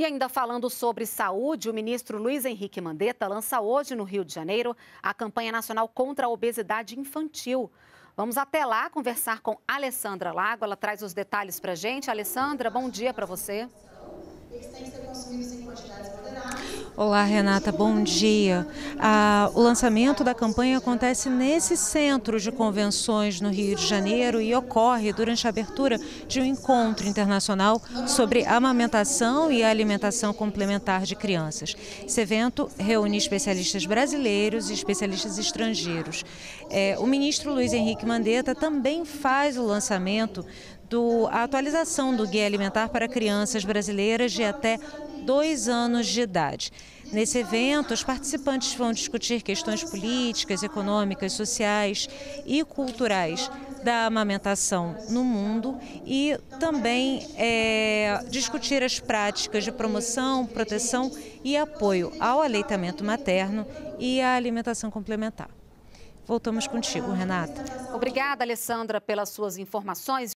E ainda falando sobre saúde, o ministro Luiz Henrique Mandetta lança hoje no Rio de Janeiro a campanha nacional contra a obesidade infantil. Vamos até lá conversar com Alessandra Lago, ela traz os detalhes para gente. Alessandra, bom dia para você. Eles têm que ser consumidos em quantidade. Olá, Renata, bom dia. Ah, o lançamento da campanha acontece nesse centro de convenções no Rio de Janeiro e ocorre durante a abertura de um encontro internacional sobre amamentação e alimentação complementar de crianças. Esse evento reúne especialistas brasileiros e especialistas estrangeiros. É, o ministro Luiz Henrique Mandetta também faz o lançamento do, a atualização do Guia Alimentar para Crianças Brasileiras de até dois anos de idade. Nesse evento, os participantes vão discutir questões políticas, econômicas, sociais e culturais da amamentação no mundo e também é, discutir as práticas de promoção, proteção e apoio ao aleitamento materno e à alimentação complementar. Voltamos contigo, Renata. Obrigada, Alessandra, pelas suas informações.